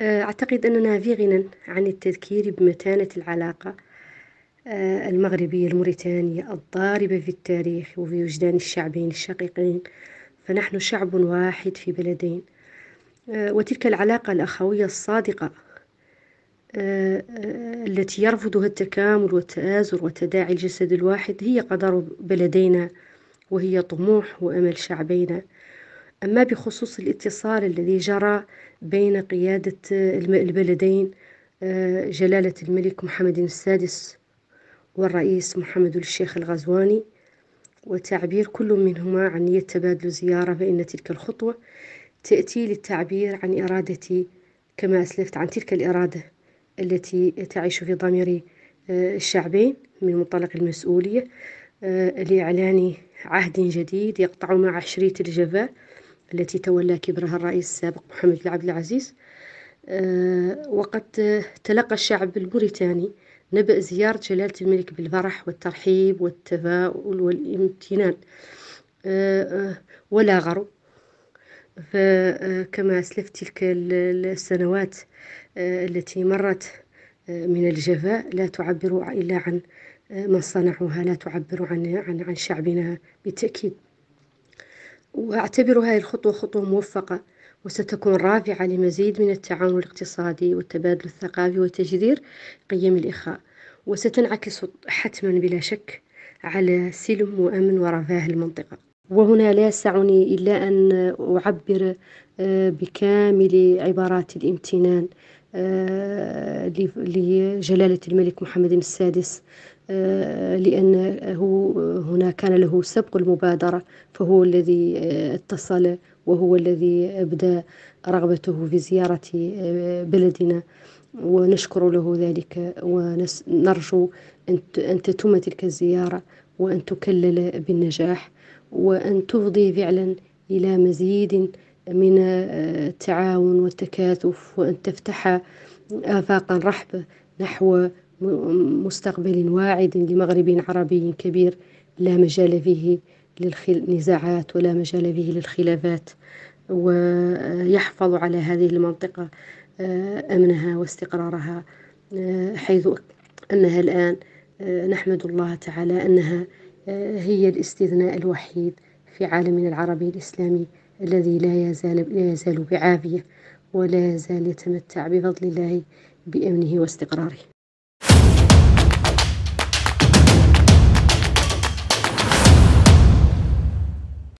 آه، أعتقد أننا في غنى عن التذكير بمتانة العلاقة آه، المغربية الموريتانية الضاربة في التاريخ وفي وجدان الشعبين الشقيقين فنحن شعب واحد في بلدين آه، وتلك العلاقة الأخوية الصادقة التي يرفضها التكامل والتآزر وتداعي الجسد الواحد هي قدر بلدينا وهي طموح وأمل شعبينا أما بخصوص الاتصال الذي جرى بين قيادة البلدين آه، جلالة الملك محمد السادس والرئيس محمد الشيخ الغزواني وتعبير كل منهما عن نية تبادل زيارة فإن تلك الخطوة تأتي للتعبير عن إرادتي كما أسلفت عن تلك الإرادة التي تعيش في ضمير آه، الشعبين من منطلق المسؤولية آه، لإعلان عهد جديد يقطع مع عشرية الجفاء التي تولى كبرها الرئيس السابق محمد بن عبد العزيز آه، وقد تلقى الشعب الموريتاني نبأ زيارة جلالة الملك بالفرح والترحيب والتفاؤل والامتنان آه، آه، ولا غرو فكما أسلفت تلك السنوات التي مرت من الجفاء لا تعبر إلا عن من صنعوها لا تعبر عن, عن شعبنا بالتأكيد وأعتبر هذه الخطوة خطوة موفقة وستكون رافعة لمزيد من التعاون الاقتصادي والتبادل الثقافي وتجذير قيم الإخاء وستنعكس حتما بلا شك على سلم وأمن ورفاه المنطقة وهنا لا يسعني إلا أن أعبر آه، بكامل عبارات الامتنان آه، لجلالة الملك محمد السادس آه، لأنه هنا كان له سبق المبادرة فهو الذي آه، اتصل وهو الذي أبدى رغبته في زيارة آه، بلدنا ونشكر له ذلك ونرجو أن تتم تلك الزيارة وأن تكلل بالنجاح وأن تفضي فعلا إلى مزيد من آه، التعاون والتكاثف وأن تفتح آفاقا رحبة نحو مستقبل واعد لمغرب عربي كبير لا مجال فيه للنزاعات ولا مجال فيه للخلافات ويحفظ على هذه المنطقة آه، أمنها واستقرارها آه، حيث أنها الآن نحمد الله تعالى أنها هي الاستثناء الوحيد في عالمنا العربي الإسلامي الذي لا يزال, لا يزال بعافية ولا يزال يتمتع بفضل الله بأمنه واستقراره